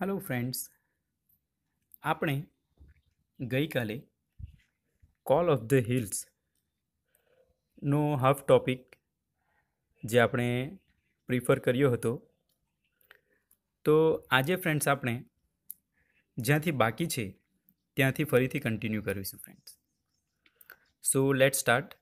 Hello friends આપણે ગઈકાલે call of the hills નો હાફ ટોપિક જે આપણે પ્રિફર કર્યો હતો તો આજે ફ્રેન્ડ્સ આપણે જ્યાંથી બાકી છે ત્યાંથી ફરીથી કન્ટિન્યુ કરીશું friends so let start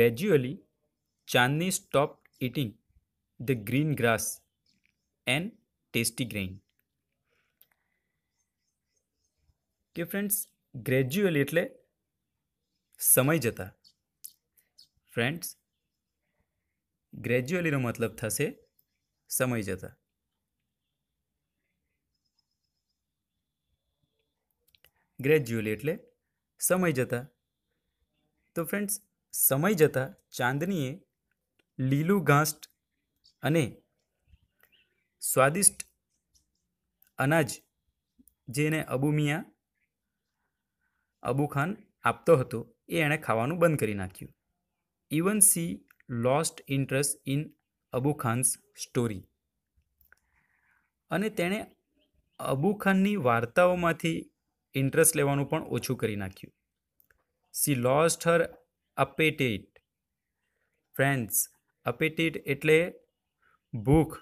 gradually Chandni stop eating the green grass and tasty grain. કે ફ્રેન્ડ્સ ગ્રેજ્યુઅલી એટલે સમય જતાં ફ્રેન્ડ્સ ગ્રેજ્યુઅલીનો મતલબ થશે સમય જતા ગ્રેજ્યુઅલી એટલે સમય જતાં તો ફ્રેન્ડ્સ સમય જતાં ચાંદનીએ લીલું ઘાસ્ટ અને સ્વાદિષ્ટ અનાજ જેને અબુ મિયાં અબુ ખાન આપતો હતો એ એણે ખાવાનું બંધ કરી નાખ્યું even she lost interest in Abu Khan's story અને તેણે અબુ ખાનની વાર્તાઓમાંથી ઇન્ટરેસ્ટ લેવાનું પણ ઓછું કરી નાખ્યું she lost her appetite friends appetite એટલે ભૂખ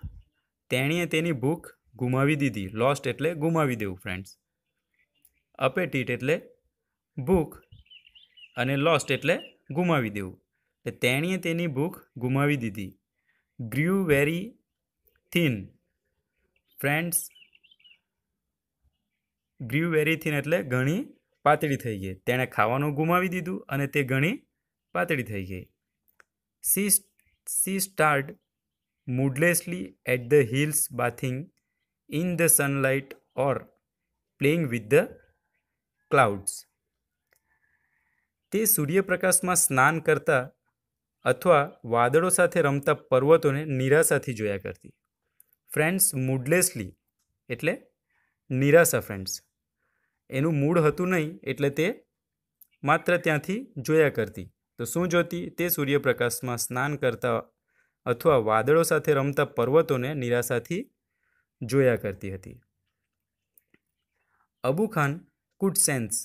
તેણીએ તેની ભૂખ ગુમાવી દીધી લોસ્ટ એટલે ગુમાવી દેવું ફ્રેન્ડ્સ અપેટીટ એટલે ભૂખ અને લોસ્ટ એટલે ગુમાવી દેવું એટલે તેણીએ તેની ભૂખ ગુમાવી દીધી grew very thin friends grew very thin એટલે ઘણી પાતળી થઈ ગઈ તેણે ખાવાનું ગુમાવી દીધું અને તે ઘણી પાતળી થઈ ગઈ she she start moodlessly at the hills bathing in the sunlight or playing with the clouds તે સૂર્યપ્રકાશમાં સ્નાન કરતા અથવા વાદળો સાથે રમતા પર્વતોને નિરાશાથી જોયા કરતી ફ્રેન્ડ્સ મૂડલેસલી એટલે નિરાશા ફ્રેન્ડ્સ એનું મૂડ હતું નહીં એટલે તે માત્ર ત્યાંથી જોયા કરતી તો શું જોતી તે સૂર્યપ્રકાશમાં સ્નાન કરતા અથવા વાદળો સાથે રમતા પર્વતોને નિરાશાથી જોયા કરતી હતી અબુ ખાન કુડ સેન્સ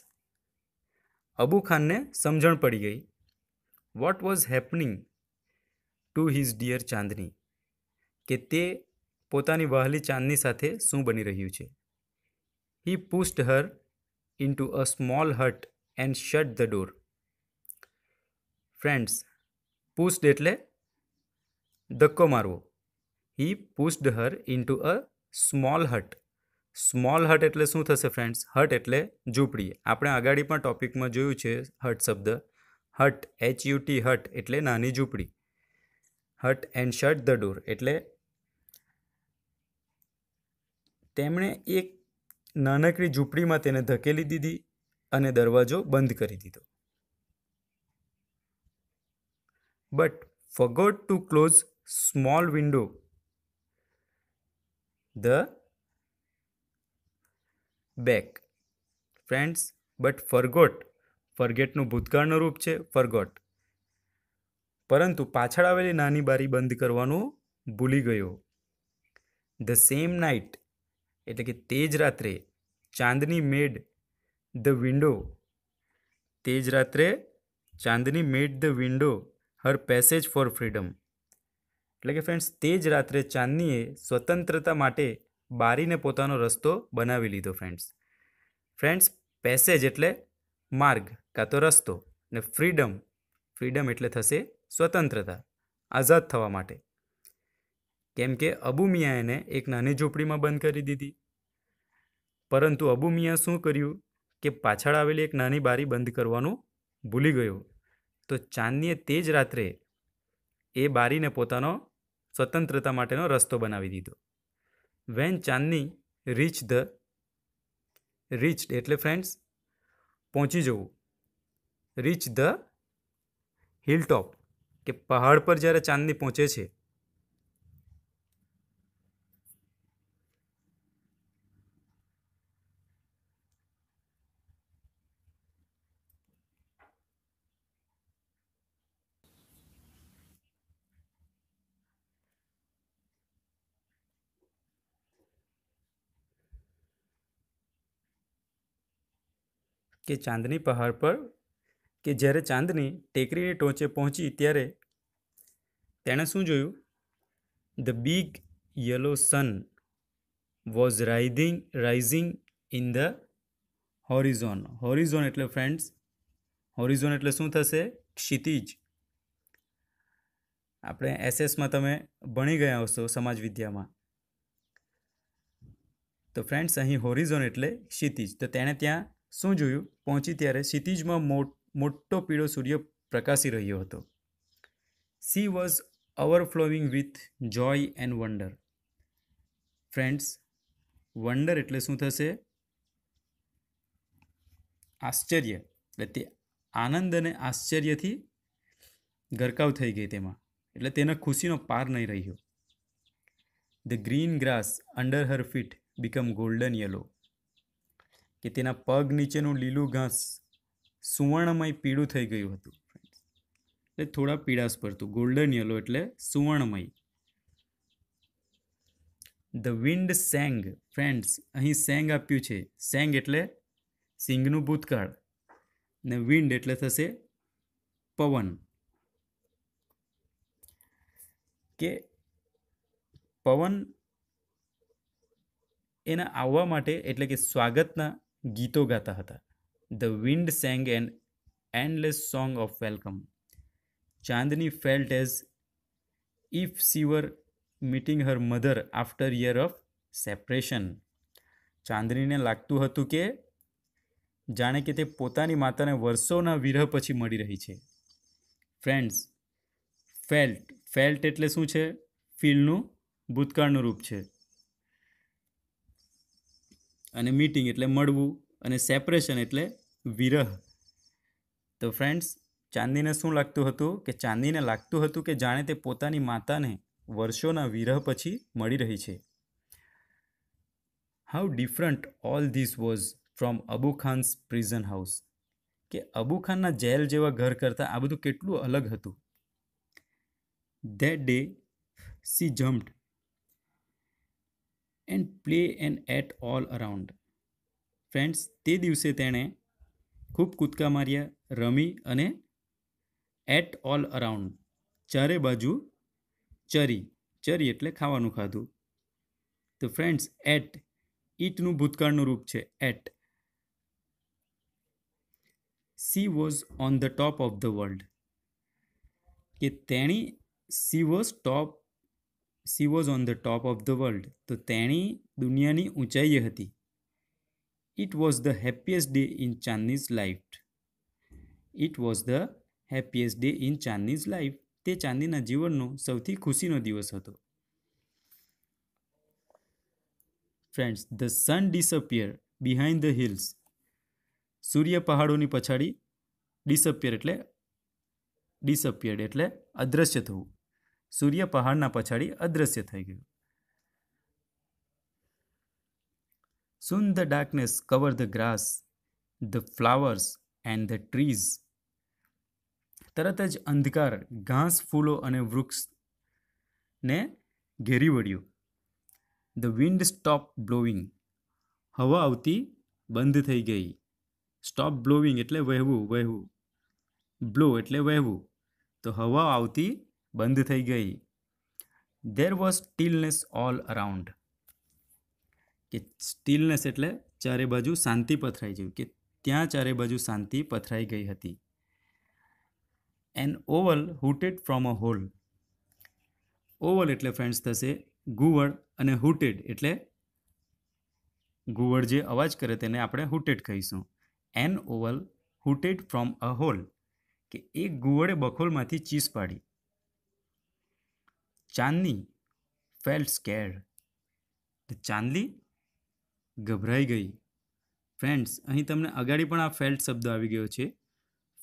અબુ ખાનને સમજણ પડી ગઈ what was happening to his dear Chandni કે તે પોતાની વહાલી ચાંદની સાથે શું બની રહ્યું છે he pushed her into a small hut and shut the door friends pushed એટલે ધક્કો મારવો he pushed her into a small hut small hut એટલે શું થશે ફ્રેન્ડ્સ હટ એટલે ઝૂંપડી આપણે આગાડી પણ ટોપિકમાં જોયું છે હટ શબ્દ hut h u t hut એટલે નાની ઝૂંપડી hut and shut the door એટલે તેમણે એક નાનકડી ઝૂંપડીમાં તેને ધકેલી દીધી અને દરવાજો બંધ કરી દીધો but forgot to close small window the back friends but forgot ફર્ગેટનું ભૂતકાળનું રૂપ છે ફરગોટ પરંતુ પાછળ આવેલી નાની બારી બંધ કરવાનું ભૂલી ગયો ધ સેમ નાઇટ એટલે કે તે જ રાત્રે ચાંદની મેડ ધ વિન્ડો તે જ રાત્રે Chandni made the window her passage for freedom એટલે કે ફ્રેન્ડ્સ તે જ રાત્રે ચાંદનીએ સ્વતંત્રતા માટે બારીને પોતાનો રસ્તો બનાવી લીધો ફ્રેન્ડ્સ ફ્રેન્ડ્સ પેસેજ એટલે માર્ગ કાં તો રસ્તો અને ફ્રીડમ ફ્રીડમ એટલે થશે સ્વતંત્રતા આઝાદ થવા માટે કેમ કે અબુમિયા એને એક નાની ઝૂંપડીમાં બંધ કરી દીધી પરંતુ અબુમિયા શું કર્યું કે પાછળ આવેલી એક નાની બારી બંધ કરવાનું ભૂલી ગયું તો ચાંદનીએ તે જ રાત્રે એ બારીને પોતાનો સ્વતંત્રતા માટેનો રસ્તો બનાવી દીધો when Chandni reach the reach એટલે ફ્રેન્ડ્સ પહોંચી જવું રીચ ધ હિલટોપ કે પહાડ પર જ્યારે ચાંદની પહોંચે છે કે ચાંદની પહાડ પર કે જ્યારે ચાંદની ટેકરીની ટોચે પહોંચી ત્યારે તેણે શું જોયું the big yellow sun was rising rising in the horizon horizon એટલે ફ્રેન્ડ્સ હોરિઝોન એટલે શું થશે ક્ષિતિજ આપણે એસએસમાં તમે ભણી ગયા હશો સમાજ વિદ્યામાં તો ફ્રેન્ડ્સ અહીં હોરિઝોન એટલે ક્ષિતિજ તો તેણે ત્યાં શું જોયું પહોંચી ત્યારે ક્ષિતિજમાં મોટો પીળો સૂર્ય પ્રકાશી રહ્યો હતો she was overflowing with joy and wonder friends wonder એટલે શું થશે આશ્ચર્ય એટલે તે આનંદ અને આશ્ચર્યથી ગરકાવ થઈ ગઈ તેમાં એટલે તેના ખુશીનો પાર નહીં રહ્યો the green grass under her feet become golden yellow કે તેના પગ નીચેનું લીલું ઘાસ સુવર્ણમય પીળું થઈ ગયું હતું એટલે થોડા પીળાશ પડતું ગોલ્ડન યલો એટલે સુવર્ણમય ધ વિન્ડ સેંગ ફ્રેન્ડ્સ અહીં સેંગ આપ્યું છે સેંગ એટલે સિંગનું ભૂતકાળ ને વિન્ડ એટલે થશે પવન કે પવન એના આવવા માટે એટલે કે સ્વાગતના ગીતો ગાતા હતા the wind sang an endless song of welcome Chandni felt as if she were meeting her mother after year of separation ચાંદનીને લાગતું હતું કે જાણે કે તે પોતાની માતાને વર્ષોના વિરહ પછી મળી રહી છે ફ્રેન્ડ્સ ફેલ્ટ ફેલ્ટ એટલે શું છે ફીલનું ભૂતકાળનું રૂપ છે અને મીટિંગ એટલે મળવું અને સેપરેશન એટલે વિરહ તો ફ્રેન્ડ્સ ચાંદીને શું લાગતું હતું કે ચાંદીને લાગતું હતું કે જાણે તે પોતાની માતાને વર્ષોના વિરહ પછી મળી રહી છે how different all this was from Abu Khan's prison house કે અબુ ખાનના જેલ જેવા ઘર કરતાં આ બધું કેટલું અલગ હતું that day she jumped and play and ate all around friends તે દિવસે તેણે ખૂબ કૂદકા માર્યા રમી અને એટ ઓલ અરાઉન્ડ ચારે બાજુ ચરી ચરી એટલે ખાવાનું ખાધું તો ફ્રેન્ડ્સ એટ ઈટનું ભૂતકાળનું રૂપ છે ate she was on the top of the world કે તેણી she was top she was on the top of the world તો તેણી દુનિયાની ઊંચાઈએ હતી it was the happiest day in Chandni's life it was the happiest day in Chandni's life તે ચાંદીના જીવનનો સૌથી ખુશીનો દિવસ હતો friends the sun disappear behind the hills સૂર્ય પહાડોની પછાડી ડિસઅપિયર એટલે ડિસઅપિયર્ડ એટલે અદ્રશ્ય થવું સૂર્ય પહાડના પછાડી અદ્રશ્ય થઈ ગયો soon the darkness cover the grass the flowers and the trees તરત જ અંધકાર ઘાસ ફૂલો અને વૃક્ષને ઘેરી વળ્યું ધ વિન્ડ સ્ટોપ બ્લોવિંગ હવા આવતી બંધ થઈ ગઈ સ્ટોપ બ્લોવિંગ એટલે વહેવું વહેવું બ્લો એટલે વહેવું તો હવા આવતી બંધ થઈ ગઈ there was stillness all around કે સ્ટીલનેસ એટલે ચારે બાજુ શાંતિ પથરાઈ ગયું કે ત્યાં ચારે બાજુ શાંતિ પથરાઈ ગઈ હતી an owl hooted from a hole owl એટલે ફ્રેન્ડ્સ થશે ગુવળ અને હુટેડ એટલે ગુવળ જે અવાજ કરે તેને આપણે હુટેડ કહીશું an owl hooted from a hole કે એક ગુવળે બખોલમાંથી ચીસ પાડી ચાંદની ફેલ્ટ સ્કેર્ડ ચાંદલી ગભરાઈ ગઈ ફ્રેન્ડ્સ અહીં તમને અગાડી પણ આ ફેલ્ટ શબ્દ આવી ગયો છે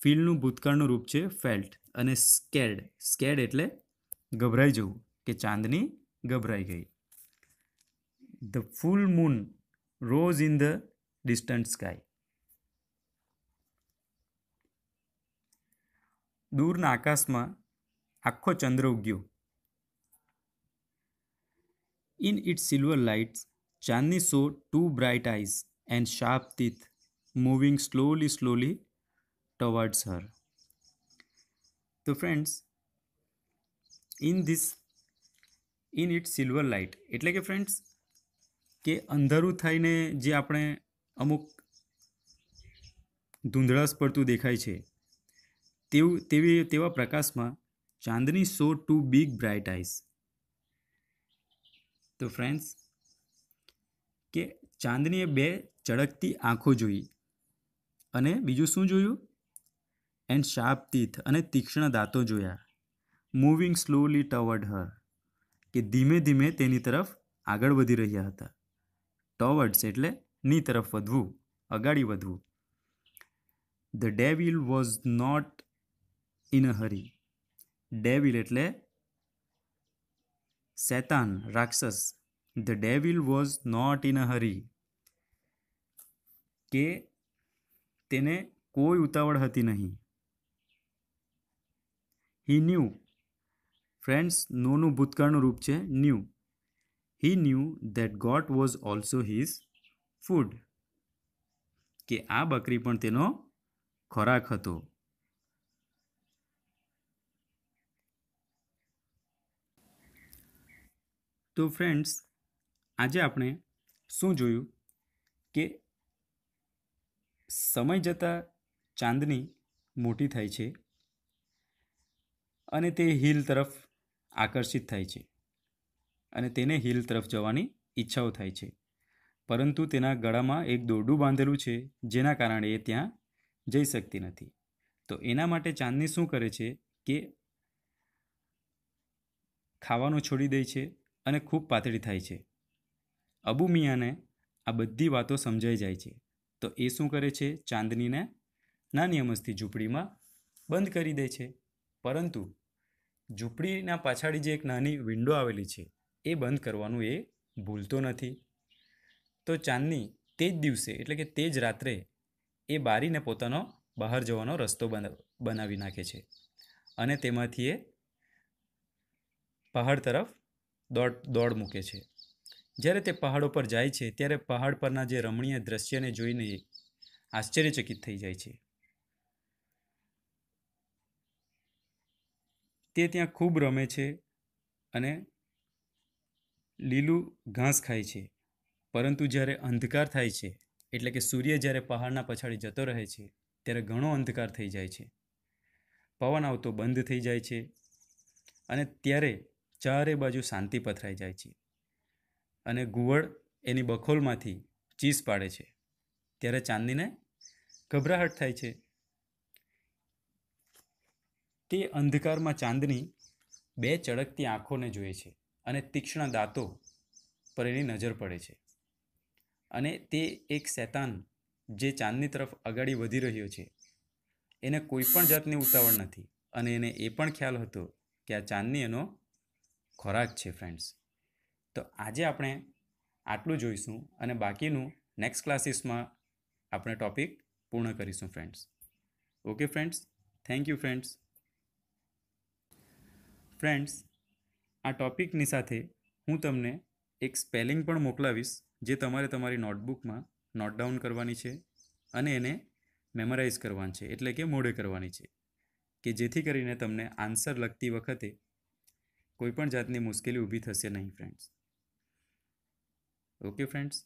ફિલનું ભૂતકાળનું રૂપ છે ફેલ્ટ અને સ્કેર્ડ સ્કેર્ડ એટલે ગભરાઈ જવું કે ચાંદની ગભરાઈ ગઈ the full moon rose in the distant sky દૂરના આકાશમાં આખો ચંદ્ર ઉગ્યો In its silver lights, Chandni saw two bright eyes and sharp teeth moving slowly, slowly towards her. So, friends, in this, in its silver light, એટલે કે friends કે અંધારું થઈને જે આપણે અમુક ધૂંધળાશ પડતું દેખાય છે તેવું તેવી તેવા પ્રકાશમાં Chandni saw two big bright eyes તો ફ્રેન્ડ્સ કે ચાંદનીએ બે ચળકતી આંખો જોઈ અને બીજું શું જોયું એન્ડ શાર્પ તીથ અને તીક્ષ્ણ દાંતો જોયા મૂવિંગ સ્લોલી ટવર્ડ હર કે ધીમે ધીમે તેની તરફ આગળ વધી રહ્યા હતા ટવર્ડ્સ એટલે ની તરફ વધવું અગાડી વધવું the devil was not in a hurry devil એટલે શૈતાન રાક્ષસ the devil was not in a hurry. કે તેને કોઈ ઉતાવળ હતી નહીં હી ન્યૂ ફ્રેન્ડ્સ નોનું ભૂતકાળનું રૂપ છે knew he knew that goat was also his food કે આ બકરી પણ તેનો ખોરાક હતો તો ફ્રેન્ડ્સ આજે આપણે શું જોયું કે સમય જતાં ચાંદની મોટી થાય છે અને તે હિલ તરફ આકર્ષિત થાય છે અને તેને હિલ તરફ જવાની ઈચ્છાઓ થાય છે પરંતુ તેના ગળામાં એક દોરડું બાંધેલું છે જેના કારણે એ ત્યાં જઈ શકતી નથી તો એના માટે ચાંદની શું કરે છે કે ખાવાનું છોડી દે છે અને ખૂબ પાતળી થાય છે અબુ મિયાને આ બધી વાતો સમજાઈ જાય છે તો એ શું કરે છે ચાંદનીને નાની અમસ્તી ઝૂંપડીમાં બંધ કરી દે છે પરંતુ ઝૂંપડીના પાછાડી જે એક નાની વિન્ડો આવેલી છે એ બંધ કરવાનું એ ભૂલતો નથી તો ચાંદની તે જ દિવસે એટલે કે તે જ રાત્રે એ બારીને પોતાનો બહાર જવાનો રસ્તો બનાવી નાખે છે અને તેમાંથી એ પહાડ તરફ દોડ દોડ મૂકે છે જ્યારે તે પહાડો પર જાય છે ત્યારે પહાડ પરના જે રમણીય દ્રશ્યને જોઈને આશ્ચર્યચકિત થઈ જાય છે તે ત્યાં ખૂબ રમે છે અને લીલું ઘાસ ખાય છે પરંતુ જ્યારે અંધકાર થાય છે એટલે કે સૂર્ય જ્યારે પહાડના પછાડી જતો રહે છે ત્યારે ઘણો અંધકાર થઈ જાય છે પવન આવતો બંધ થઈ જાય છે અને ત્યારે ચારે બાજુ શાંતિ પથરાઈ જાય છે અને ગુવળ એની બખોલમાંથી ચીસ પાડે છે ત્યારે ચાંદનીને ગભરાહટ થાય છે તે અંધકારમાં ચાંદની બે ચળકતી આંખોને જોઈએ છે અને તીક્ષ્ણ દાંતો પર એની નજર પડે છે અને તે એક શેતાન જે ચાંદની તરફ આગળ વધી રહ્યો છે એને કોઈ પણ જાતની ઉતાવળ નથી અને એને એ પણ ખ્યાલ હતો કે આ ચાંદની એનો ખોરાક છે ફ્રેન્ડ્સ તો આજે આપણે આટલું જોઈશું અને બાકીનું નેક્સ્ટ ક્લાસીસમાં આપણે ટૉપિક પૂર્ણ કરીશું friends okay friends thank you friends friends આ ટૉપિકની સાથે હું તમને એક સ્પેલિંગ પણ મોકલાવીશ જે તમારે તમારી નોટબુકમાં નોટ ડાઉન કરવાની છે અને એને મેમરાઇઝ કરવાની છે એટલે કે મોડે કરવાની છે કે જેથી કરીને તમને આન્સર લખતી વખતે કોઈપણ જાતની મુશ્કેલી ઊભી થશે નહીં ફ્રેન્ડ્સ ઓકે ફ્રેન્ડ્સ